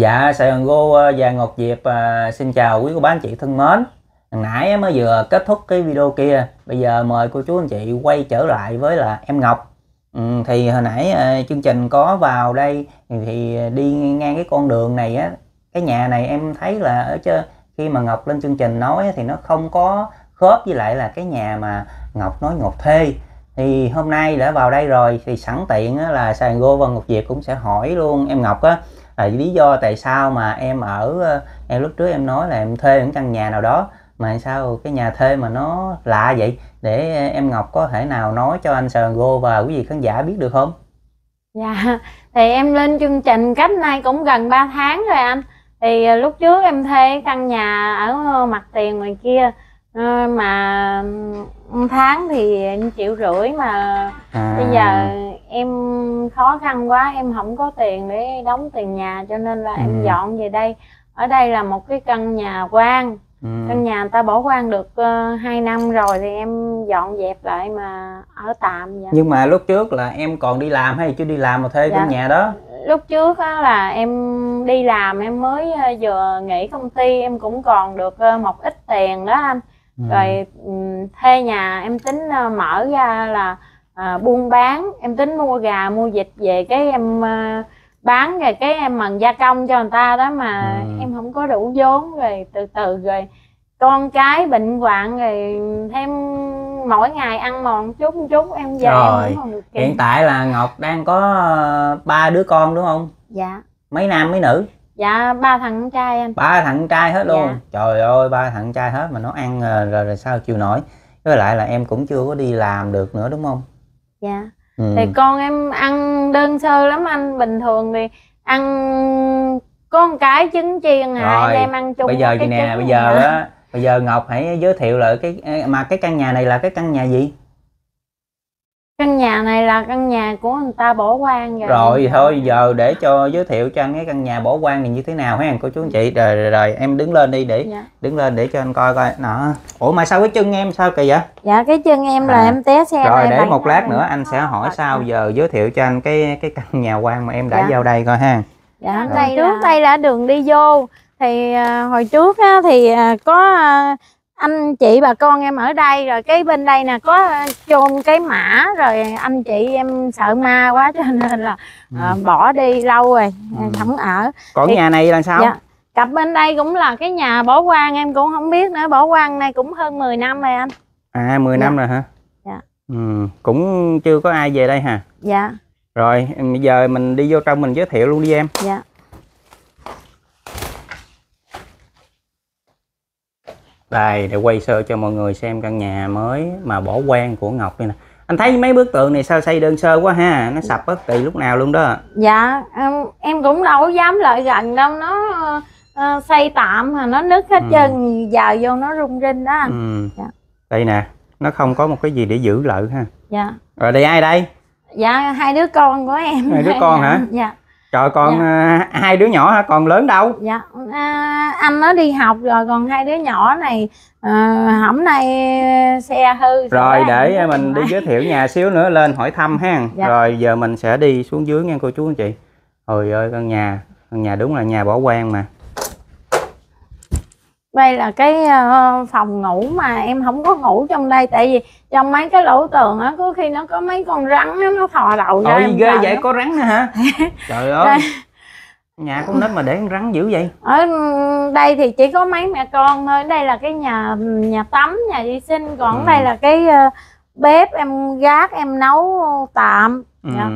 Dạ, Sài Gòn Go ờ, và Ngọc Diệp ờ, xin chào quý cô bác anh chị thân mến. Hồi nãy mới vừa kết thúc cái video kia. Bây giờ mời cô chú anh chị quay trở lại với là em Ngọc. Ừ, thì hồi nãy ờ, chương trình có vào đây thì đi ngang cái con đường này á, cái nhà này em thấy là ở chơi khi mà Ngọc lên chương trình nói thì nó không có khớp với lại là cái nhà mà Ngọc nói Ngọc thuê thì hôm nay đã vào đây rồi thì sẵn tiện là sài gòn Go và Ngọc Diệp cũng sẽ hỏi luôn em Ngọc á là lý do tại sao mà em ở ờ, em lúc trước em nói là em thuê những căn nhà nào đó mà sao cái nhà thuê mà nó lạ vậy để ờ, em Ngọc có thể nào nói cho anh Sài Gô và quý vị khán giả biết được không? Dạ, thì em lên chương trình cách nay cũng gần 3 tháng rồi anh. Thì ờ, lúc trước em thuê căn nhà ở mặt tiền ngoài kia Ờ, mà tháng thì triệu rưỡi mà à. bây giờ em khó khăn quá em không có tiền để đóng tiền nhà cho nên là ừ. em dọn về đây ở đây là một cái căn nhà quan ừ. căn nhà ta bỏ quan được uh, năm rồi thì em dọn dẹp lại mà ở tạm vậy. nhưng mà lúc trước là em còn đi làm hay chưa đi làm mà thuê dạ. căn nhà đó lúc trước á, là em đi làm em mới ờ, vừa nghỉ công ty em cũng còn được một ít tiền đó anh ừ. rồi ừ, thuê nhà em tính ờ, mở ra là à, buôn bán em tính mua gà mua vịt về cái em à, bán rồi cái em bằng gia công cho người ta đó mà ừ. em không có đủ vốn rồi từ từ rồi con cái bệnh hoạn rồi thêm mỗi ngày ăn mòn chút chút em về rồi. em không được hiện tại là ngọc đang có ba đứa con đúng không dạ mấy nam mấy nữ dạ ba thằng trai anh ba thằng trai hết dạ. luôn dạ. trời ơi ba thằng trai hết mà nó ăn ờ, rồi, rồi sao chịu nổi với lại là em cũng chưa có đi làm được nữa đúng không dạ ừ. thì con em ăn đơn sơ lắm anh bình thường thì ăn có một cái trứng chiên à rồi. em ăn chung bây giờ gì nè bây giờ đó bây giờ ngọc hãy giới thiệu lại cái à, mà cái căn nhà này là cái căn nhà gì căn nhà này là căn nhà của người ta bỏ quan rồi rồi thôi giờ để cho giới thiệu cho anh cái căn nhà bỏ quan này như thế nào ha cô chú anh chị rồi, rồi rồi em đứng lên đi để dạ. đứng lên để cho anh coi coi nó ủa mà sao cái chân em sao kỳ vậy dạ cái chân em là à. em té xe rồi để một lát nữa anh sẽ hỏi rồi. sao giờ giới thiệu cho anh cái cái căn nhà quan mà em đã dạ. vào đây coi ha dạ đây trước đây là đường đi vô thì à, hồi trước á, thì à, có anh chị bà con em ở đây rồi cái bên đây nè có chôn cái mã rồi anh chị em sợ ma quá cho nên là ờ, ừ. uh, bỏ đi lâu rồi ừ. Ờ, không ở còn Thì, nhà này là sao dạ, cặp bên đây cũng là cái nhà bỏ quan em cũng không biết nữa bỏ quan này cũng hơn 10 năm rồi anh à 10 dạ. năm rồi hả dạ ừ, cũng chưa có ai về đây hả dạ rồi bây giờ mình đi vô trong mình giới thiệu luôn đi em dạ đây để quay sơ cho mọi người xem căn nhà mới mà bỏ quen của Ngọc đây nè anh thấy mấy bức tượng này sao xây đơn sơ quá ha nó sập bất kỳ lúc nào luôn đó dạ em, em cũng đâu có dám lại gần đâu nó uh, xây tạm mà nó nứt hết ừ. chân giờ vô nó rung rinh đó anh ừ. dạ. đây nè nó không có một cái gì để giữ lợi ha dạ rồi đây ai đây dạ hai đứa con của em hai đứa con hả dạ trời còn dạ. À, hai đứa nhỏ hả còn lớn đâu dạ à, anh nó đi học rồi còn hai đứa nhỏ này à, hổng nay xe hư rồi để mình đi giới thiệu nhà xíu nữa lên hỏi thăm ha dạ. rồi giờ mình sẽ đi xuống dưới nghe cô chú anh chị ôi ơi căn nhà căn nhà đúng là nhà bỏ quan mà đây là cái ờ, phòng ngủ mà em không có ngủ trong đây tại vì trong mấy cái lỗ tường á có khi nó có mấy con rắn đó, nó thò đầu ra Ôi, ghê vậy đó. có rắn nữa hả trời ơi nhà con nít mà để con rắn dữ vậy ở ừ, đây thì chỉ có mấy mẹ con thôi đây là cái nhà ừ, nhà tắm nhà vệ sinh còn ừ. đây là cái ờ, bếp em gác em nấu tạm ừ. Dạ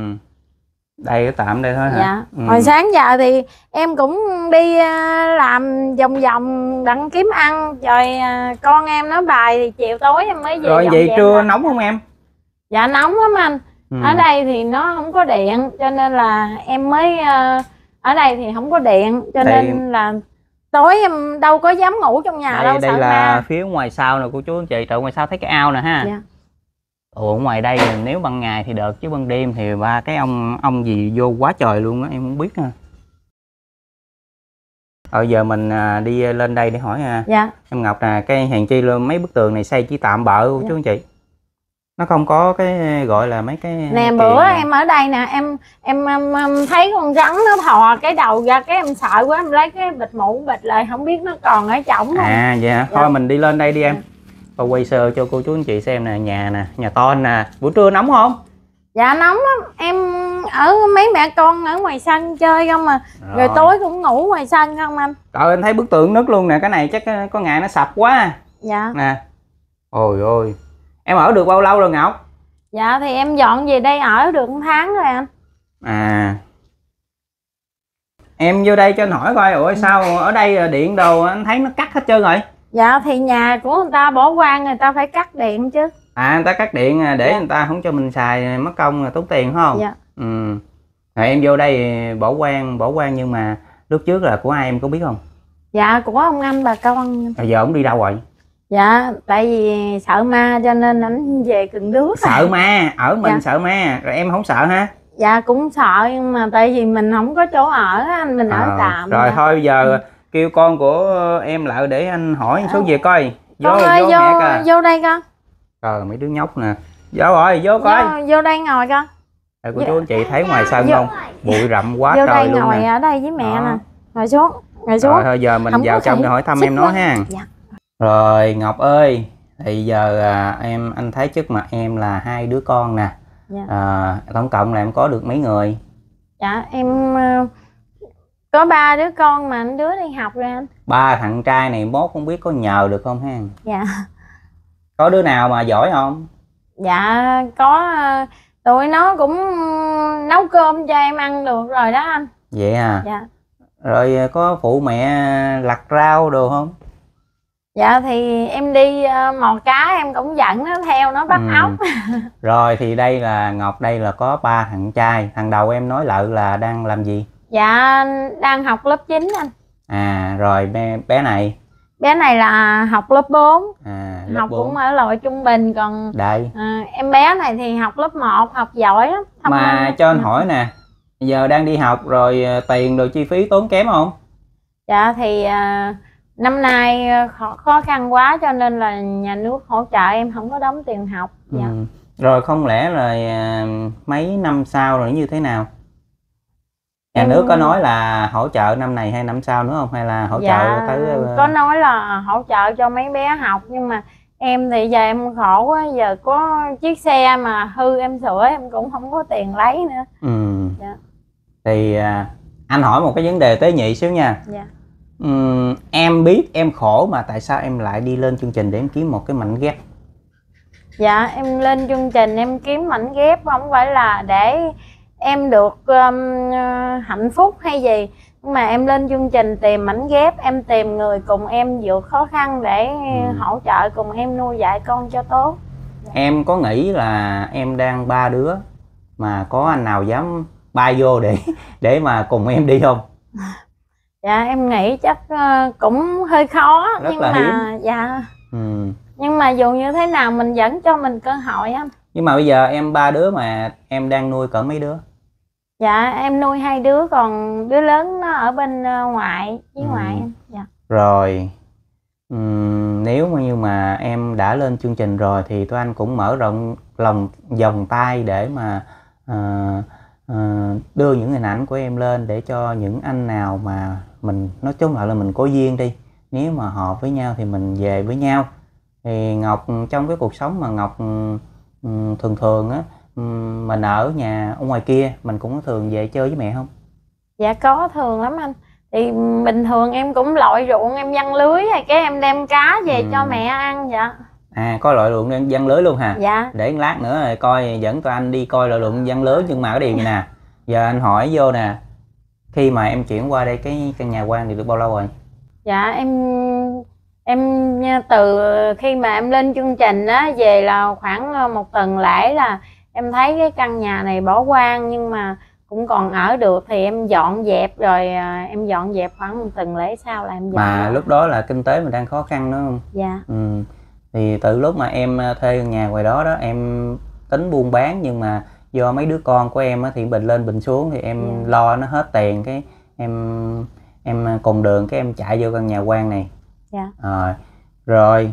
đây tạm đây thôi hả dạ. ừ. hồi sáng giờ thì em cũng đi à, làm vòng vòng đặng kiếm ăn rồi à, con em nó bài thì chiều tối em mới về rồi vậy trưa nóng không em dạ nóng lắm anh ừ. ở đây thì nó không có điện cho nên là em mới à, ở đây thì không có điện cho đây... nên là tối em đâu có dám ngủ trong nhà đây, đâu đây sợ là ma. phía ngoài sau nè cô chú anh chị tại ngoài sau thấy cái ao nè ha dạ ủa ngoài đây nếu ban ngày thì được chứ ban đêm thì ba cái ông ông gì vô quá trời luôn á em không biết ha ờ giờ mình à, đi lên đây để hỏi ha à, dạ. em ngọc nè cái hàng chi luôn mấy bức tường này xây chỉ tạm bợ dạ. chứ không chị nó không có cái gọi là mấy cái nè bữa này. em ở đây nè em, em em em thấy con rắn nó thò cái đầu ra cái em sợ quá em lấy cái bịch mũ bịch lại không biết nó còn ở chổng không à dạ, dạ. thôi mình đi lên đây đi em dạ và quay sơ cho cô chú anh chị xem nè nhà nè nhà to nè buổi trưa nóng không dạ nóng lắm em ở mấy mẹ con ở ngoài sân chơi không mà rồi, ờ. rồi tối cũng ngủ ngoài sân không anh trời anh thấy bức tượng nứt luôn nè cái này chắc ờ, có ngày nó sập quá dạ nè ôi ôi em ở được bao lâu rồi ngọc dạ thì em dọn về đây ở được một tháng rồi anh à em vô đây cho anh hỏi coi ủa sao ở đây ờ, điện đồ anh thấy nó cắt hết trơn rồi dạ thì nhà của người ta bỏ quan người ta phải cắt điện chứ à người ta cắt điện à, để dạ. người ta không cho mình xài mất công tốn tiền không dạ ừ rồi em vô đây bỏ quan bỏ quan nhưng mà lúc trước là của ai em có biết không dạ của ông anh bà con bây à, giờ ông đi đâu rồi dạ tại vì sợ ma cho nên ảnh về cần đứa sợ ma ở mình dạ. sợ ma rồi em không sợ ha dạ cũng sợ nhưng mà tại vì mình không có chỗ ở anh mình ở à, tạm rồi, rồi. thôi bây giờ ừ kêu con của ờ, em lại để anh hỏi một số về coi vô con ơi, vô, vô mẹ coi vô đây con ờ mấy đứa nhóc nè vô rồi vô coi vô, vô đây ngồi con Ê, của chú anh chị thấy ngoài sân vô. không bụi rậm quá vô trời đây, luôn ngồi nè. ở đây với mẹ Đó. nè ngồi xuống ngồi xuống rồi thôi giờ mình không vào trong để hỏi thăm em nó ha dạ. rồi ngọc ơi thì giờ à, em anh thấy trước mặt em là hai đứa con nè dạ. à, tổng cộng là em có được mấy người dạ em ờ, có ba đứa con mà anh đứa đi học rồi anh ba thằng trai này mốt không biết có nhờ được không ha dạ có đứa nào mà giỏi không dạ có ờ, tụi nó cũng nấu cơm cho em ăn được rồi đó anh vậy à dạ rồi ờ, có phụ mẹ lặt rau đồ không dạ thì em đi ờ, mò cá em cũng dẫn nó theo nó bắt ừ. ốc rồi thì đây là ngọc đây là có ba thằng trai thằng đầu em nói lợ là đang làm gì Dạ đang học lớp 9 anh. À rồi bé bé này. Bé này là học lớp 4. À lớp học 4. cũng ở loại trung bình còn Đây. À, em bé này thì học lớp 1, học giỏi lắm. Thông Mà năng. cho anh hỏi nè, giờ đang đi học rồi à, tiền đồ chi phí tốn kém không? Dạ thì à, năm nay khó, khó khăn quá cho nên là nhà nước hỗ trợ em không có đóng tiền học. Dạ. Ừ. Rồi không lẽ là à, mấy năm sau rồi như thế nào? nhà ừ. nước có nói là hỗ trợ năm này hay năm sau nữa không hay là hỗ dạ, trợ tới ờ, có nói là hỗ trợ cho mấy bé học nhưng mà em thì giờ em khổ quá giờ có chiếc xe mà hư em sửa em cũng không có tiền lấy nữa ừ. dạ. thì à, anh hỏi một cái vấn đề tế nhị xíu nha dạ. uhm, em biết em khổ mà tại sao em lại đi lên chương trình để em kiếm một cái mảnh ghép dạ em lên chương trình em kiếm mảnh ghép không phải là để em được um, hạnh phúc hay gì nhưng mà em lên chương trình tìm mảnh ghép em tìm người cùng em vượt khó khăn để ừ. hỗ trợ cùng em nuôi dạy con cho tốt em có nghĩ là em đang ba đứa mà có anh nào dám bay vô để để mà cùng em đi không dạ em nghĩ chắc ờ, cũng hơi khó Rất nhưng là mà hiếm. dạ ừ. nhưng mà dù như thế nào mình vẫn cho mình cơ hội anh nhưng mà bây giờ em ba đứa mà em đang nuôi cỡ mấy đứa dạ em nuôi hai đứa còn đứa lớn nó ở bên ờ, ngoại với ừ. ngoại em dạ rồi uhm, nếu mà như mà em đã lên chương trình rồi thì tôi anh cũng mở rộng lòng vòng tay để mà uh, uh, đưa những hình ảnh của em lên để cho những anh nào mà mình nói chung lại là mình có duyên đi nếu mà họ với nhau thì mình về với nhau thì ngọc trong cái cuộc sống mà ngọc ừ, thường thường á mình ở nhà ở ngoài kia mình cũng thường về chơi với mẹ không dạ có thường lắm anh thì bình thường em cũng lội ruộng em văng lưới hay cái em đem cá về ừ. cho mẹ ăn dạ à có loại ruộng đang văng lưới luôn hả dạ để lát nữa rồi coi dẫn tụi anh đi coi loại ruộng văng lưới nhưng mà ở điều nè giờ anh hỏi vô nè khi mà em chuyển qua đây cái căn nhà quan thì được bao lâu rồi dạ em em ờ, từ khi mà em lên chương trình á về là khoảng ờ, một tuần lễ là em thấy cái căn nhà này bỏ hoang nhưng mà cũng còn ở được thì em dọn dẹp rồi à, em dọn dẹp khoảng một tuần lễ sau là em dọn mà lúc đó là kinh tế mình đang khó khăn đúng không dạ ừ. thì từ lúc mà em à, thuê nhà ngoài đó đó em tính buôn bán nhưng mà do mấy đứa con của em á, thì bình lên bình xuống thì em dạ. lo nó hết tiền cái em em à, cùng đường cái em chạy vô căn nhà quan này dạ à, rồi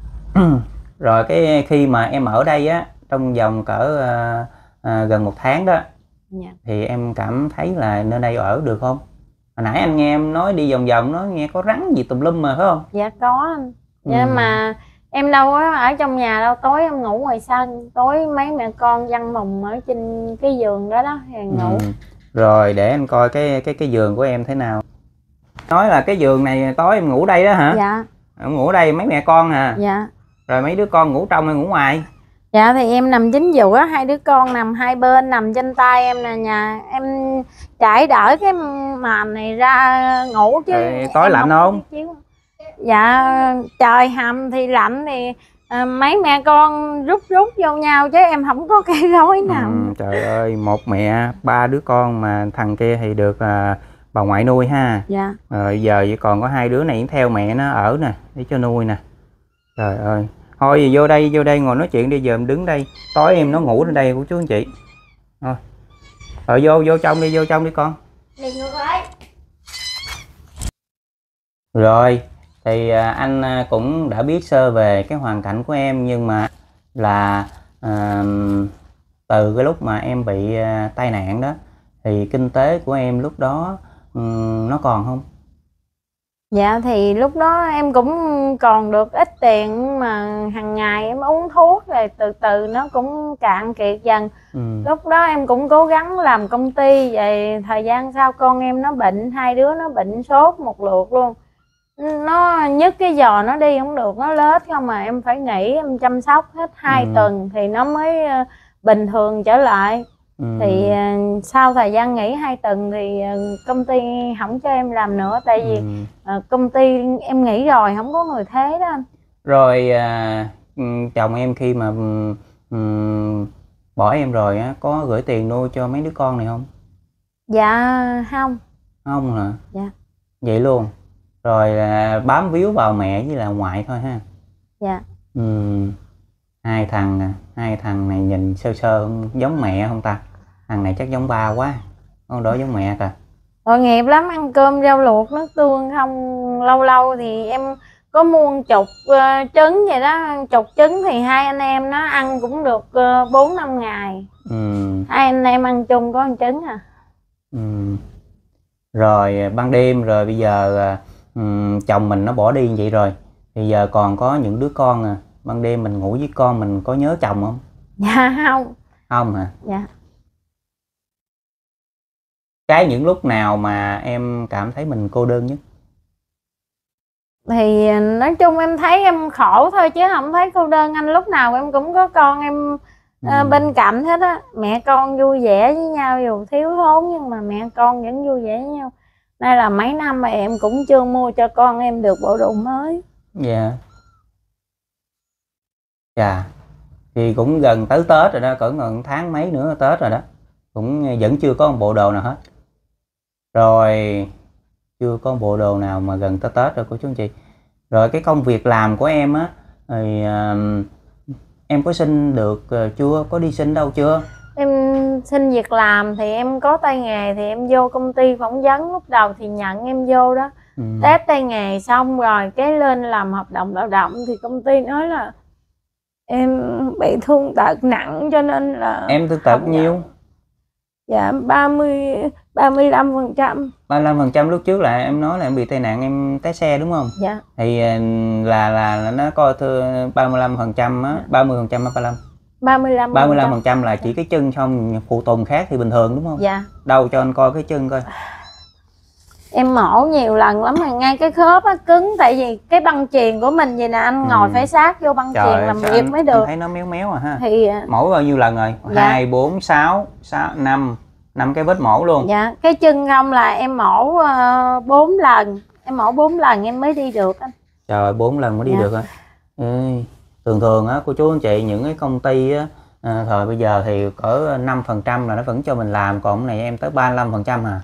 rồi cái khi mà em ở đây á trong vòng cỡ à, à, gần một tháng đó yeah. Dạ. thì em cảm thấy là nơi đây ở được không hồi nãy anh nghe em nói đi vòng vòng nó nghe có rắn gì tùm lum mà phải không dạ có anh nhưng dạ, ừ. mà em đâu có ở trong nhà đâu tối em ngủ ngoài sân tối mấy mẹ con văn mùng ở trên cái giường đó đó hàng ừ. ngủ ừ. rồi để anh coi cái cái cái giường của em thế nào nói là cái giường này tối em ngủ đây đó hả dạ em ngủ đây mấy mẹ con hả à? dạ rồi mấy đứa con ngủ trong hay ngủ ngoài dạ thì em nằm chính giữa hai đứa con nằm hai bên nằm trên tay em nè nhà em trải đỡ cái màn này ra ngủ chứ Ê, tối lạnh không, không? dạ trời hầm thì lạnh thì à, mấy mẹ con rút rút vô nhau chứ em không có cái gối ừ, nào ừ, trời ơi một mẹ ba đứa con mà thằng kia thì được à, bà ngoại nuôi ha dạ rồi giờ chỉ còn có hai đứa này theo mẹ nó ở nè để cho nuôi nè trời ơi thôi thì vô đây vô đây ngồi nói chuyện đi giờ em đứng đây tối em nó ngủ lên đây của chú anh chị rồi rồi vô vô trong đi vô trong đi con rồi thì à, anh à, cũng đã biết sơ về cái hoàn cảnh của em nhưng mà là à, từ cái lúc mà em bị à, tai nạn đó thì kinh tế của em lúc đó um, nó còn không Dạ thì lúc đó em cũng còn được ít tiền mà hàng ngày em uống thuốc rồi từ từ nó cũng cạn kiệt dần. Ừ. Lúc đó em cũng cố gắng làm công ty vậy thời gian sau con em nó bệnh, hai đứa nó bệnh sốt một lượt luôn. Nó nhứt cái giò nó đi không được, nó lết không mà em phải nghỉ em chăm sóc hết hai ừ. tuần thì nó mới ờ, bình thường trở lại ừ. thì ờ, sau thời gian nghỉ hai tuần thì ờ, công ty không cho em làm nữa tại vì ừ. Ờ, công ty em nghỉ rồi không có người thế đó anh rồi à, ừ, chồng em khi mà um, bỏ em rồi á có gửi tiền nuôi cho mấy đứa con này không dạ không không hả dạ vậy luôn rồi là bám víu vào mẹ với là ngoại thôi ha dạ ừ hai thằng à, hai thằng này nhìn sơ sơ giống mẹ không ta thằng này chắc giống ba quá con đổi giống mẹ cả tội nghiệp lắm ăn cơm rau luộc nước tương không lâu lâu thì em có mua chục uh, trứng vậy đó chục trứng thì hai anh em nó ăn cũng được ờ, bốn uh, năm ngày ừ. hai anh em ăn chung có ăn trứng à ừ. rồi ờ, ban đêm rồi bây giờ uh, chồng mình nó bỏ đi vậy rồi thì giờ còn có những đứa con à ban đêm mình ngủ với con mình có nhớ chồng không dạ không không hả dạ cái những lúc nào mà em cảm thấy mình cô đơn nhất thì ờ, nói chung em thấy em khổ thôi chứ không thấy cô đơn anh lúc nào em cũng có con em ờ, ừ. bên cạnh hết á mẹ con vui vẻ với nhau dù thiếu thốn nhưng mà mẹ con vẫn vui vẻ với nhau nay là mấy năm mà em cũng chưa mua cho con em được bộ đồ mới dạ yeah. dạ yeah. thì cũng gần tới tết rồi đó cỡ gần tháng mấy nữa tết rồi đó cũng ờ, vẫn chưa có một bộ đồ nào hết rồi chưa có bộ đồ nào mà gần tới tết rồi cô chú anh chị rồi cái công việc làm của em á thì uh, em có xin được uh, chưa có đi xin đâu chưa em xin việc làm thì em có tay nghề thì em vô công ty phỏng vấn lúc đầu thì nhận em vô đó ừ. test tay nghề xong rồi cái lên làm hợp đồng lao động thì công ty nói là em bị thương tật nặng cho nên là em thương tật nhiều dạ ba mươi ba mươi lăm phần trăm ba mươi lăm phần trăm lúc trước là em nói là em bị tai nạn em té xe đúng không dạ thì ờ, là là, là nó coi thưa ba mươi lăm phần trăm á dạ. ba mươi phần trăm ba mươi lăm 35 35 phần trăm là chỉ cái chân xong phụ tùng khác thì bình thường đúng không? Dạ. Đâu cho anh coi cái chân coi em mổ nhiều lần lắm mà ngay cái khớp á cứng tại vì cái băng chuyền của mình vậy nè anh ừ. ngồi ừ. phải sát vô băng Trời chuyền làm việc mới được thấy nó méo méo à ha thì à, mổ bao nhiêu lần rồi dạ. hai bốn sáu sáu năm năm cái vết mổ luôn dạ cái chân không là em mổ ờ, bốn uh, lần em mổ bốn lần em mới đi được anh trời bốn lần mới đi dạ. được hả Ê, thường thường á cô chú anh chị những cái công ty á à, thời bây giờ thì cỡ năm phần trăm là nó vẫn cho mình làm còn cái này em tới 35% phần trăm à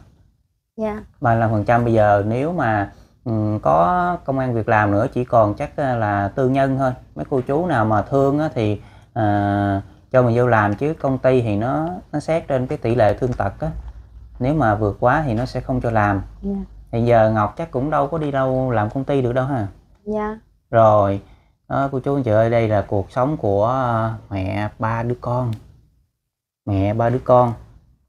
yeah. Dạ. 35 phần trăm bây giờ nếu mà ừ, có công an việc làm nữa chỉ còn chắc ờ, là tư nhân thôi mấy cô chú nào mà thương thì uh, cho mình vô làm chứ công ty thì nó nó xét trên cái tỷ lệ thương tật á nếu mà vượt quá thì nó sẽ không cho làm yeah. Dạ. thì giờ ngọc chắc cũng đâu có đi đâu làm công ty được đâu ha yeah. Dạ. rồi đó, ờ, cô chú anh chị ơi đây là cuộc sống của mẹ ba đứa con mẹ ba đứa con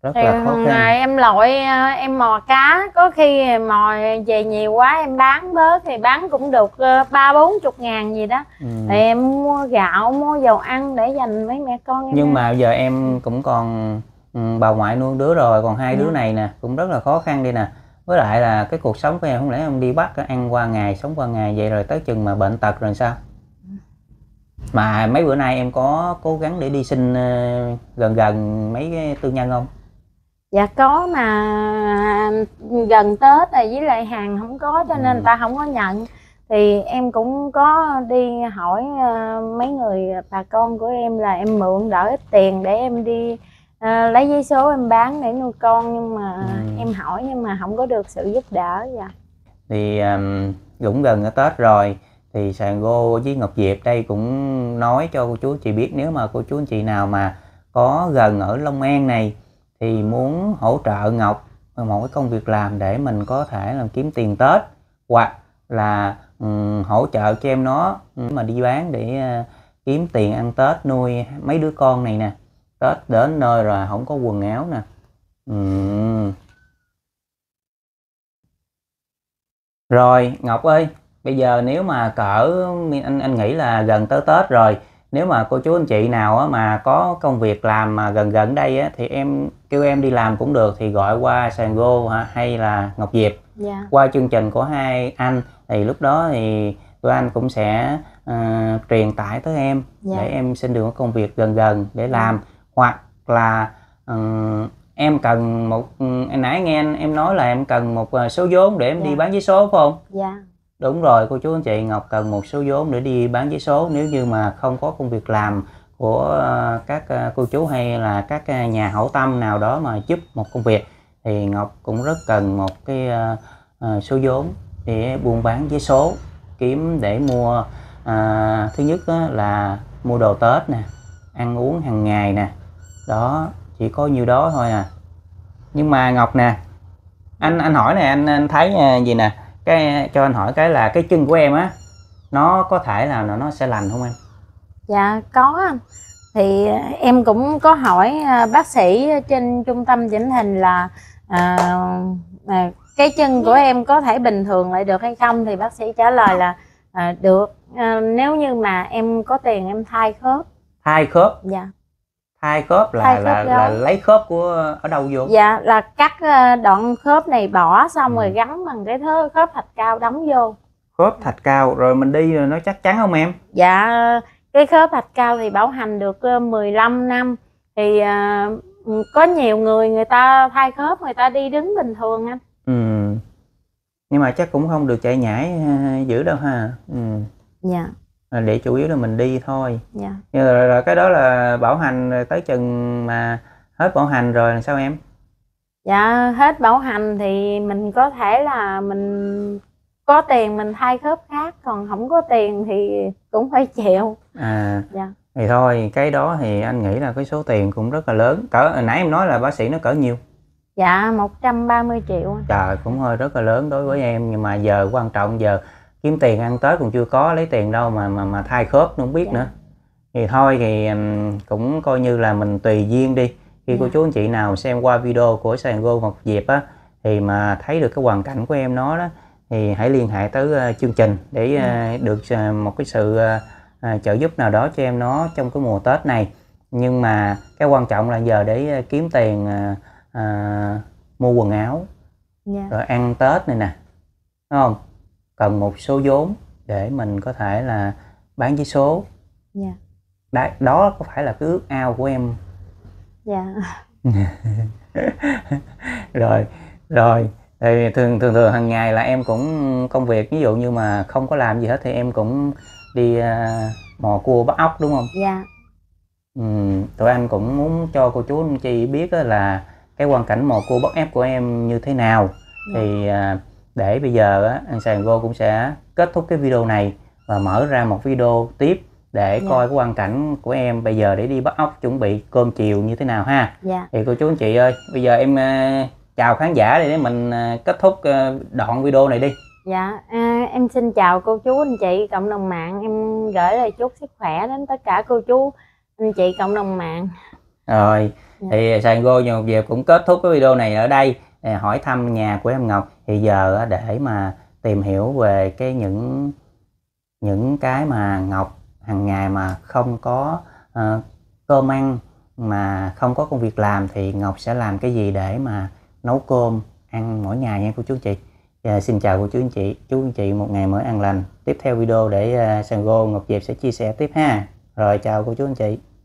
rất thì là khó khăn em loại à, em mò cá có khi mò về nhiều quá em bán bớt thì bán cũng được ờ, ba bốn chục ngàn gì đó ừ. thì em mua gạo mua dầu ăn để dành mấy mẹ con em nhưng ăn. mà giờ em cũng còn ừ, bà ngoại nuôi đứa rồi còn hai ừ. đứa dạ. này nè cũng rất là khó khăn đi nè với lại là cái cuộc sống của em không lẽ em đi bắt ăn qua ngày sống qua ngày vậy rồi tới chừng mà bệnh tật rồi sao mà mấy bữa nay em có cố gắng để đi xin ờ, gần gần mấy cái tư nhân không dạ có mà gần tết rồi với lại hàng không có cho nên ừ. ta không có nhận thì em cũng có đi hỏi uh, mấy người bà con của em là em mượn đỡ ít tiền để em đi uh, lấy giấy số em bán để nuôi con nhưng mà ừ. em hỏi nhưng mà không có được sự giúp đỡ dạ thì um, cũng gần ở tết rồi thì sàn gô với ngọc diệp đây cũng nói cho cô chú chị biết nếu mà cô chú anh chị nào mà có gần ở long an này thì muốn hỗ trợ Ngọc một cái công việc làm để mình có thể làm kiếm tiền Tết hoặc là um, hỗ trợ cho em nó ừ, mà đi bán để uh, kiếm tiền ăn Tết nuôi mấy đứa con này nè Tết đến nơi rồi không có quần áo nè uhm. rồi Ngọc ơi bây giờ nếu mà cỡ anh anh nghĩ là gần tới Tết rồi nếu mà cô chú anh chị nào mà có công việc làm mà gần gần đây thì em kêu em đi làm cũng được thì gọi qua Sango ha, hay là Ngọc Diệp yeah. Dạ. qua chương trình của hai anh thì lúc đó thì tụi anh cũng sẽ uh, truyền tải tới em yeah. Dạ. để em xin được một công việc gần gần để làm dạ. hoặc là uh, em cần một ừ, nãy nghe anh em nói là em cần một ờ, số vốn để em yeah. đi bán vé số phải không? Yeah Đúng rồi cô chú anh chị Ngọc cần một số vốn để đi bán giấy số nếu như mà không có công việc làm của ờ, các ờ, cô chú hay là các ờ, nhà hảo tâm nào đó mà giúp một công việc thì Ngọc cũng rất cần một cái số vốn để buôn bán giấy số kiếm để mua à, thứ nhất là mua đồ Tết nè ăn uống hàng ngày nè đó chỉ có nhiêu đó thôi à nhưng mà Ngọc nè anh anh hỏi này anh anh thấy gì nè cái cho anh hỏi cái là cái chân của em á nó có thể là nó, sẽ lành không em dạ có anh thì em cũng có hỏi à, bác sĩ trên trung tâm chỉnh hình là à, à, cái chân của em có thể bình thường lại được hay không thì bác sĩ trả lời là à, được à, nếu như mà em có tiền em thay khớp thay khớp dạ thai khớp là thay là, khớp là, là lấy khớp của ở đâu vô dạ là cắt ờ, đoạn khớp này bỏ xong ừ. rồi gắn bằng cái thớ khớp thạch cao đóng vô khớp thạch cao rồi mình đi rồi nó chắc chắn không em dạ cái khớp thạch cao thì bảo hành được 15 ờ, năm thì ờ, có nhiều người người ta thay khớp người ta đi đứng bình thường anh ừ nhưng mà chắc cũng không được chạy nhảy dữ đâu ha ừ dạ là ờ, để chủ yếu là mình đi thôi Dạ. nhưng rồi, rồi cái đó là bảo hành tới chừng mà hết bảo hành rồi là sao em dạ hết bảo hành thì mình có thể là mình có tiền mình thay khớp khác còn không có tiền thì cũng phải chịu à dạ thì thôi cái đó thì anh nghĩ là cái số tiền cũng rất là lớn cỡ nãy em nói là bác sĩ nó cỡ nhiêu dạ 130 triệu trời cũng hơi rất là lớn đối với em nhưng mà giờ quan trọng giờ kiếm tiền ăn tết còn chưa có lấy tiền đâu mà mà mà thay khớp nó không biết dạ. nữa thì thôi thì cũng coi như là mình tùy duyên đi khi dạ. cô chú anh chị nào xem qua video của sàn gô hoặc diệp á thì mà thấy được cái hoàn cảnh của em nó đó thì hãy liên hệ tới ờ, chương trình để ờ, dạ. được ờ, một cái sự trợ giúp nào đó cho em nó trong cái mùa tết này nhưng mà cái quan trọng là giờ để kiếm tiền à, mua quần áo yeah. Dạ. rồi ăn tết này nè đúng không cần một số vốn để mình có thể là bán vé số dạ Đấy, đó có phải là cái ước ao của em dạ rồi rồi thì thường thường thường hàng ngày là em cũng công việc ví dụ như mà không có làm gì hết thì em cũng đi uh, mò cua bắt ốc đúng không dạ ừ, tụi anh cũng muốn cho cô chú anh chị biết là cái hoàn cảnh mò cua bắt ép của em như thế nào dạ. thì uh, để bây giờ anh sàn go cũng sẽ kết thúc cái video này và mở ra một video tiếp để dạ. coi cái hoàn cảnh của em bây giờ để đi bắt ốc chuẩn bị cơm chiều như thế nào ha dạ. thì cô chú anh chị ơi bây giờ em ờ, chào khán giả để mình ờ, kết thúc ờ, đoạn video này đi dạ à, em xin chào cô chú anh chị cộng đồng mạng em gửi lời chúc sức khỏe đến tất cả cô chú anh chị cộng đồng mạng rồi dạ. thì sàn go nhiều dịp cũng kết thúc cái video này ở đây À, hỏi thăm nhà của em Ngọc thì giờ để mà tìm hiểu về cái những những cái mà Ngọc hàng ngày mà không có uh, cơm ăn mà không có công việc làm thì Ngọc sẽ làm cái gì để mà nấu cơm ăn mỗi ngày nha cô chú anh chị à, xin chào cô chú anh chị chú anh chị một ngày mới ăn lành tiếp theo video để uh, ờ, Sango Ngọc Diệp sẽ chia sẻ tiếp ha rồi chào cô chú anh chị